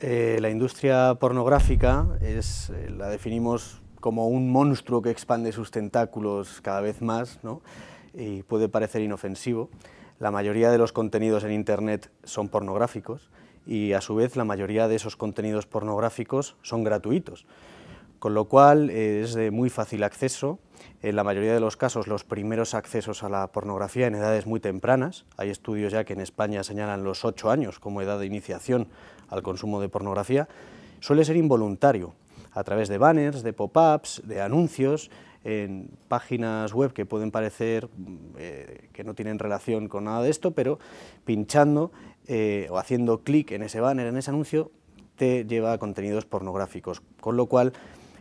Eh, la industria pornográfica eh, la definimos como un monstruo que expande sus tentáculos cada vez más y puede parecer inofensivo. La mayoría de los contenidos en Internet son pornográficos y a su vez la mayoría de esos contenidos pornográficos son gratuitos con lo cual eh, es de muy fácil acceso. En la mayoría de los casos, los primeros accesos a la pornografía en edades muy tempranas. Hay estudios ya que en España señalan los 8 años como edad de iniciación al consumo de pornografía. Suele ser involuntario, a través de banners, de pop-ups, de anuncios, en páginas web que pueden parecer mm, eh, que no tienen relación con nada de esto, pero pinchando eh, o haciendo clic en ese banner, en ese anuncio, te lleva a contenidos pornográficos, con lo cual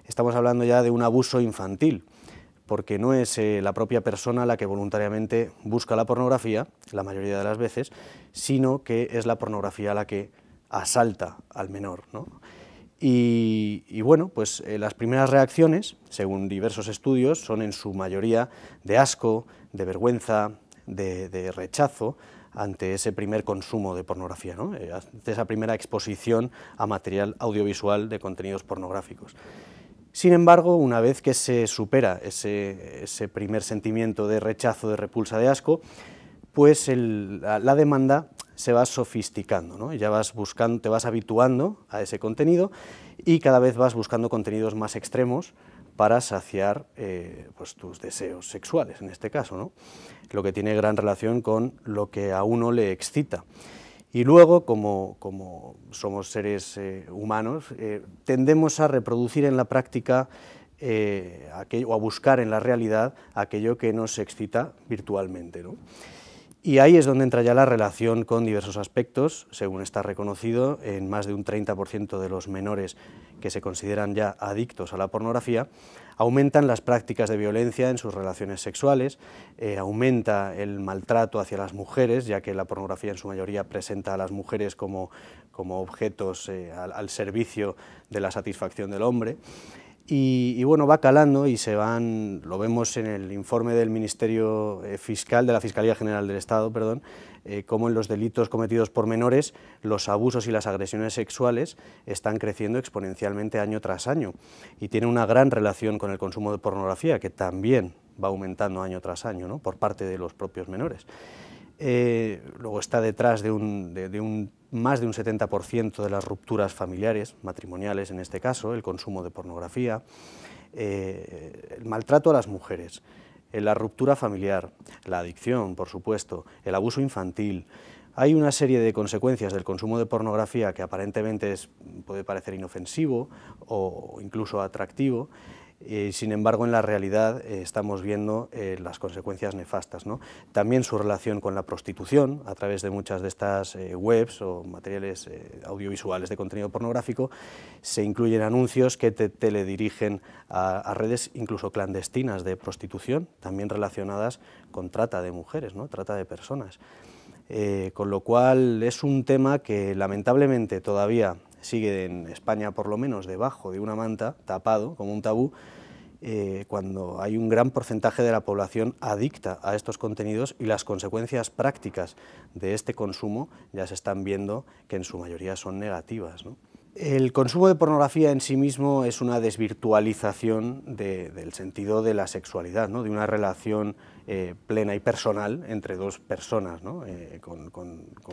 estamos hablando ya de un abuso infantil, porque no es eh, la propia persona la que voluntariamente busca la pornografía, la mayoría de las veces, sino que es la pornografía la que asalta al menor. ¿no? Y, bueno, pues eh, las primeras reacciones, según diversos estudios, son en su mayoría de asco, de vergüenza, de, rechazo ante ese primer consumo de pornografía, ¿no? Eh, ante esa primera exposición a material audiovisual de contenidos pornográficos. Sin embargo, una vez que se supera ese, primer sentimiento de rechazo, de repulsa, de asco, pues la, demanda se va sofisticando, ¿no? ya vas buscando, te vas habituando a ese contenido y cada vez vas buscando contenidos más extremos para saciar eh, pues, tus deseos sexuales, en este caso, ¿no? lo que tiene gran relación con lo que a uno le excita. Y luego, como, somos seres eh, humanos, eh, tendemos a reproducir en la práctica eh, o a buscar en la realidad aquello que nos excita virtualmente. ¿no? Y ahí es donde entra ya la relación con diversos aspectos, según está reconocido en más de un 30% de los menores que se consideran ya adictos a la pornografía, aumentan las prácticas de violencia en sus relaciones sexuales, eh, aumenta el maltrato hacia las mujeres, ya que la pornografía en su mayoría presenta a las mujeres como, como objetos eh, al servicio de la satisfacción del hombre, y, bueno, va calando y se van, lo vemos en el informe del Ministerio eh, Fiscal, de la Fiscalía General del Estado, perdón, eh, cómo en los delitos cometidos por menores los abusos y las agresiones sexuales están creciendo exponencialmente año tras año y tiene una gran relación con el consumo de pornografía que también va aumentando año tras año ¿no? por parte de los propios menores. Eh, luego está detrás de un, de un más de un 70% de las rupturas familiares, matrimoniales en este caso, el consumo de pornografía, eh, el maltrato a las mujeres, eh, la ruptura familiar, la adicción, por supuesto, el abuso infantil. Hay una serie de consecuencias del consumo de pornografía que aparentemente puede parecer inofensivo o incluso atractivo, eh, sin embargo, en la realidad eh, estamos viendo eh, las consecuencias nefastas. También su relación con la prostitución, a través de muchas de estas webs o materiales audiovisuales de contenido pornográfico, se incluyen anuncios que te le dirigen a, redes incluso clandestinas de prostitución, también relacionadas con trata de mujeres, trata de personas. con lo cual es un tema que lamentablemente todavía sigue en España por lo menos debajo de una manta, tapado, como un tabú, eh, cuando hay un gran porcentaje de la población adicta a estos contenidos y las consecuencias prácticas de este consumo ya se están viendo que en su mayoría son negativas. El consumo de pornografía en sí mismo es una desvirtualización del sentido de la sexualidad, ¿no? de una relación eh, plena y personal entre dos personas, eh, con,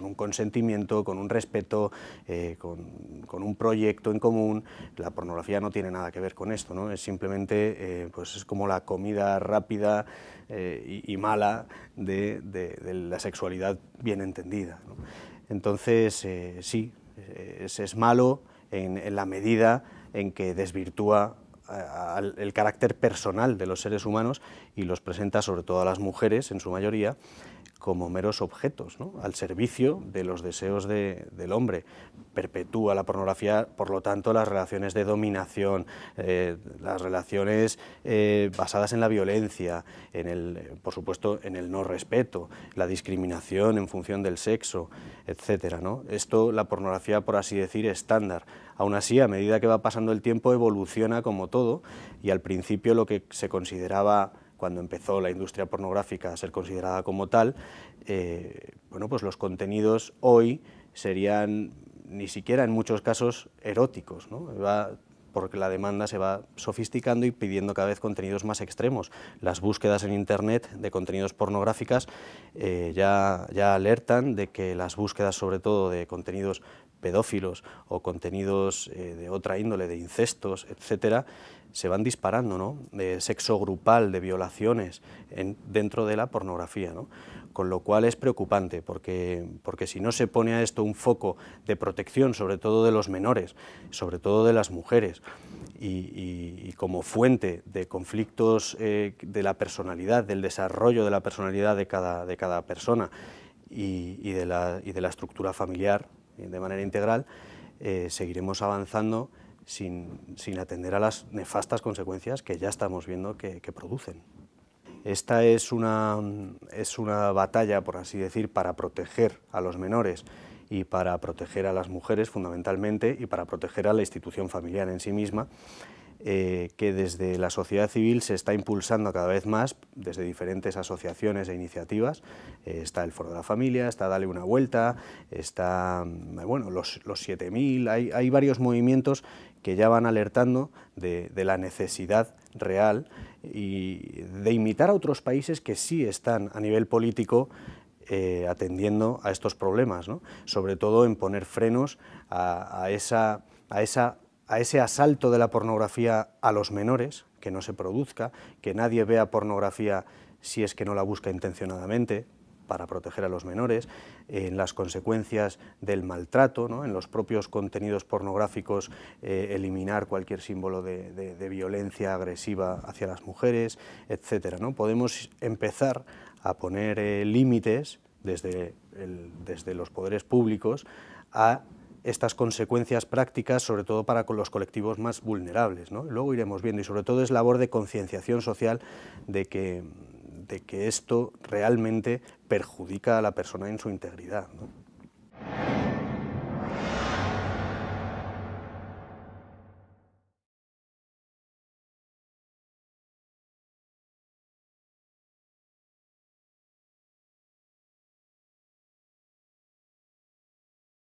un consentimiento, con un respeto, eh, con, un proyecto en común. La pornografía no tiene nada que ver con esto, ¿no? es simplemente pues es como la comida rápida y, mala de, la sexualidad bien entendida. Entonces, sí, es malo en, la medida en que desvirtúa eh, el carácter personal de los seres humanos y los presenta sobre todo a las mujeres en su mayoría como meros objetos, al servicio de los deseos del hombre. Perpetúa la pornografía, por lo tanto, las relaciones de dominación, eh, las relaciones eh, basadas en la violencia, en el, por supuesto, en el no respeto, la discriminación en función del sexo, etc. Esto, la pornografía, por así decir, estándar. Aún así, a medida que va pasando el tiempo, evoluciona como todo, y al principio lo que se consideraba cuando empezó la industria pornográfica a ser considerada como tal, eh, bueno, pues los contenidos hoy serían ni siquiera en muchos casos eróticos, ¿no? porque la demanda se va sofisticando y pidiendo cada vez contenidos más extremos. Las búsquedas en Internet de contenidos pornográficas eh, ya, ya alertan de que las búsquedas sobre todo de contenidos pedófilos o contenidos eh, de otra índole, de incestos, etcétera, se van disparando, de sexo grupal, de violaciones dentro de la pornografía. ¿no? Con lo cual es preocupante, porque, si no se pone a esto un foco de protección, sobre todo de los menores, sobre todo de las mujeres, y, como fuente de conflictos eh, de la personalidad, del desarrollo de la personalidad de cada, persona y, de la, estructura familiar eh, de manera integral, eh, seguiremos avanzando sin, atender a las nefastas consecuencias que ya estamos viendo que, producen. Esta es una, es una batalla, por así decir, para proteger a los menores y para proteger a las mujeres fundamentalmente y para proteger a la institución familiar en sí misma, eh, que desde la sociedad civil se está impulsando cada vez más, desde diferentes asociaciones e iniciativas. Eh, está el Foro de la Familia, está Dale una Vuelta, está mm, bueno, los, los 7000, hay, hay varios movimientos que ya van alertando de, la necesidad real y de imitar a otros países que sí están a nivel político eh, atendiendo a estos problemas, sobre todo en poner frenos a, ese asalto de la pornografía a los menores, que no se produzca, que nadie vea pornografía si es que no la busca intencionadamente, para proteger a los menores, en las consecuencias del maltrato, en los propios contenidos pornográficos, eh, eliminar cualquier símbolo de, violencia agresiva hacia las mujeres, etcétera. ¿no? Podemos empezar a poner eh, límites desde, desde los poderes públicos a estas consecuencias prácticas, sobre todo para con los colectivos más vulnerables. ¿no? Luego iremos viendo, y sobre todo es labor de concienciación social de que, de que esto realmente perjudica a la persona en su integridad.